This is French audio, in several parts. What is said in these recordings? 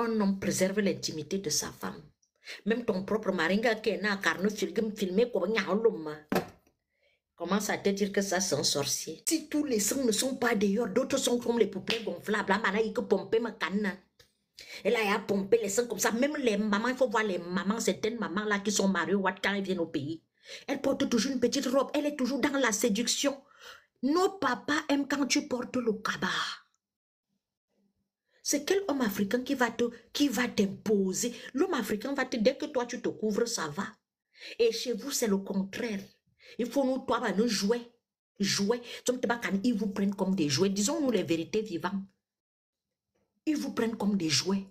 un oh homme préserve l'intimité de sa femme. Même ton propre mari, qui est là, car nous comme un Comment ça te dire que ça, c'est un sorcier. Si tous les sangs ne sont pas d'ailleurs, d'autres sont comme les poupées gonflables. Là, il pomper ma canne. elle a pompé les sangs comme ça. Même les mamans, il faut voir les mamans, certaines mamans là qui sont mariées, quand elles viennent au pays. Elles portent toujours une petite robe. Elle est toujours dans la séduction. Nos papas aiment quand tu portes le cabas. C'est quel homme africain qui va te, qui va t'imposer. L'homme africain va te, dès que toi tu te couvres, ça va. Et chez vous, c'est le contraire. Il faut nous, toi, nous jouer. Jouer. Ils vous prennent comme des jouets. Disons-nous les vérités vivantes. Ils vous prennent comme des jouets.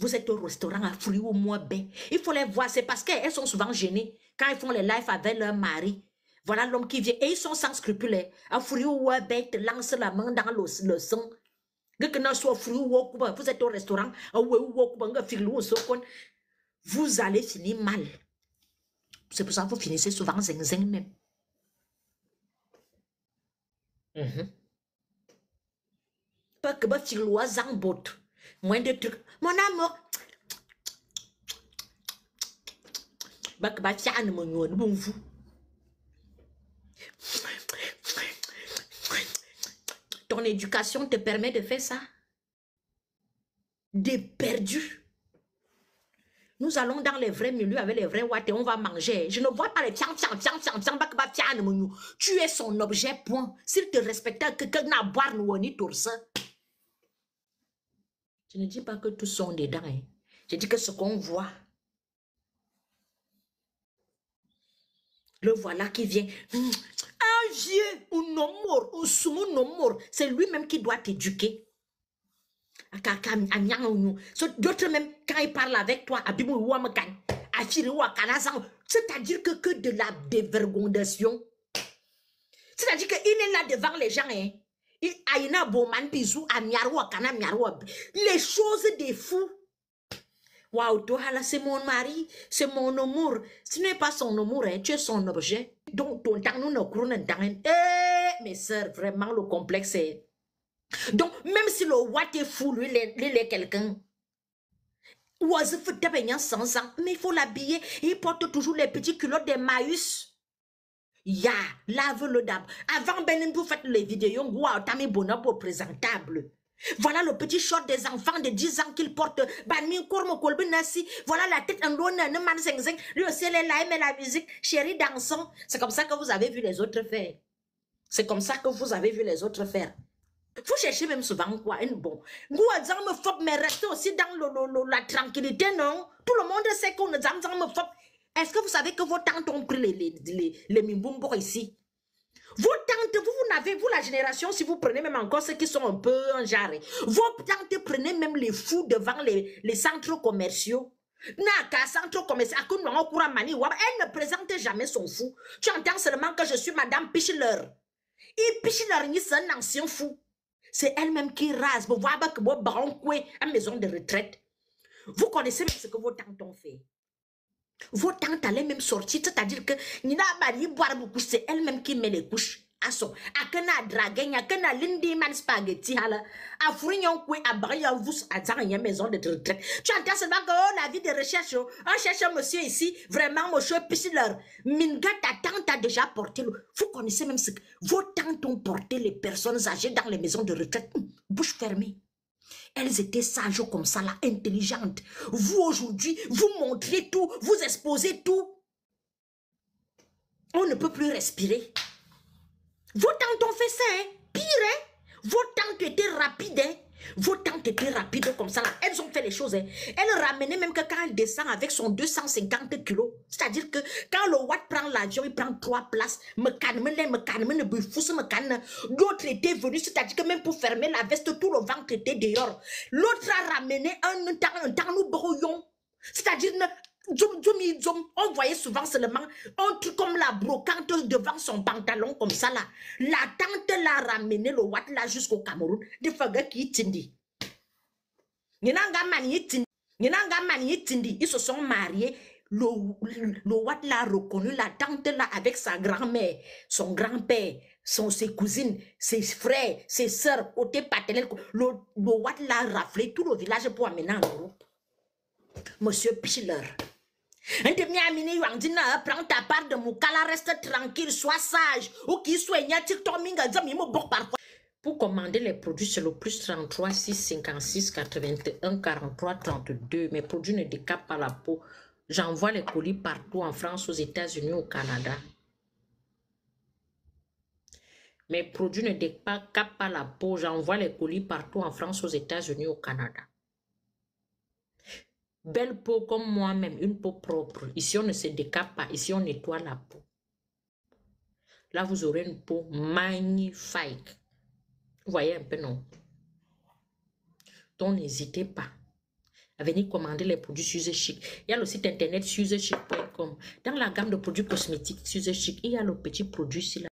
Vous êtes au restaurant à fruits au moins bain. Il faut les voir. C'est parce qu'elles sont souvent gênées quand elles font les lives avec leur mari. Voilà l'homme qui vient. Et ils sont sans scrupules. Un ou un bête, lance la main dans le, le sang. Vous êtes au restaurant, vous allez finir mal. C'est pour ça que vous finissez souvent zing même. Mhm. Pas que vous un zambot. Moins de trucs. Mon amour. Pas que vous fian mon vous. Ton éducation te permet de faire ça. Des perdus. Nous allons dans les vrais milieux avec les vrais watts et on va manger. Je ne vois pas les tiens, tiens, tiens, tiens, Tu es son objet, point. S'il te respecte, que quelqu'un boire nous Je ne dis pas que tous sont dedans. Hein. Je dis que ce qu'on voit, Le voilà qui vient. Hmm. Un vieux, un homme un homme C'est lui-même qui doit t'éduquer. Ah, D'autres même, quand il parle avec toi, c'est-à-dire que, que de la dévergondation. C'est-à-dire qu'il est là devant les gens. Hein. Les choses des fous. Waouh, c'est mon mari, c'est mon amour. Ce n'est pas son amour, hein, tu es son objet. Donc, ton temps, nous, Eh, mes soeurs, vraiment, le complexe est. Donc, même si le roi est fou, lui, il est quelqu'un. Oisif bien sans ans, mais il faut l'habiller. Il porte toujours les petits culottes des maïs. Ya, lave-le dame Avant, Benin, vous faites les vidéos, Waouh, t'as mis bonheur pour présentable. Voilà le petit short des enfants de 10 ans qu'ils portent. Voilà la tête en donne, lui aussi elle est là, la musique, chérie, dansons. C'est comme ça que vous avez vu les autres faire. C'est comme ça que vous avez vu les autres faire. Vous cherchez même souvent quoi Une bon. Nous, me mais restez aussi dans la tranquillité, non Tout le monde sait qu'on est me fop. Est-ce que vous savez que vos tantes ont pris les, les, les, ici avez, vous la génération, si vous prenez même encore ceux qui sont un peu en jarre, vos tantes prenez même les fous devant les, les centres commerciaux. centre commercial, Mani, elle ne présente jamais son fou. Tu entends seulement que je suis Madame Pichler. Et Pichler, c'est un ancien fou. C'est elle-même qui rase. Vous voyez que vous à maison de retraite. Vous connaissez même ce que vos tantes ont fait. Vos tantes allaient même sortir, c'est-à-dire que Nina boire beaucoup, c'est elle-même qui met les couches aso akana dragenya kana lindi man spaghetti hala afrinyon à vus, vous attend une maison de retraite tu entends ce que oh, la vie de recherche oh, on cherche un monsieur ici vraiment monsieur pissileur minga ta tante a déjà porté le vous connaissez même ce que vos tantes ont porté les personnes âgées dans les maisons de retraite hum, bouche fermée elles étaient sages comme ça, là, intelligentes. Vous, aujourd'hui, vous montrez tout, vous exposez tout. On ne peut plus respirer. Vos tantes ont fait ça, hein? Pire, hein? Vos tantes étaient rapides, hein? Vos tantes étaient rapides comme ça, là. Elles ont fait les choses, hein? Elles ramenaient même que quand elle descend avec son 250 kg C'est-à-dire que quand le Watt prend l'avion, il prend trois places. Me calme, les me calme, ne fousse me calme. L'autre était venu, c'est-à-dire que même pour fermer la veste, tout le ventre était dehors. L'autre a ramené un temps, un temps, nous brouillons. C'est-à-dire, on voyait souvent seulement un truc comme la brocante devant son pantalon comme ça là. La tante l'a ramené le Watt là jusqu'au Cameroun. des faga qui tindi. Ils se sont mariés. Le, l'a reconnu, la tante là avec sa grand-mère, son grand-père, ses cousines, ses frères, ses soeurs côté paternel. Le, le Watt l'a raflé tout le village pour amener en groupe Monsieur Piller prends ta part de reste tranquille sois sage ou qui pour commander les produits, c'est le plus 33 6 56 81 43 32. Mes produits ne décapent pas la peau. J'envoie les colis partout en France, aux États-Unis, au Canada. Mes produits ne décapent pas la peau. J'envoie les colis partout en France, aux États-Unis, au Canada. Belle peau comme moi-même, une peau propre. Ici, on ne se décape pas. Ici, on nettoie la peau. Là, vous aurez une peau magnifique. Vous voyez un peu, non? Donc, n'hésitez pas à venir commander les produits Suze Chic. Il y a le site internet suzechic.com. Dans la gamme de produits cosmétiques Suze Chic, il y a le petit produit là.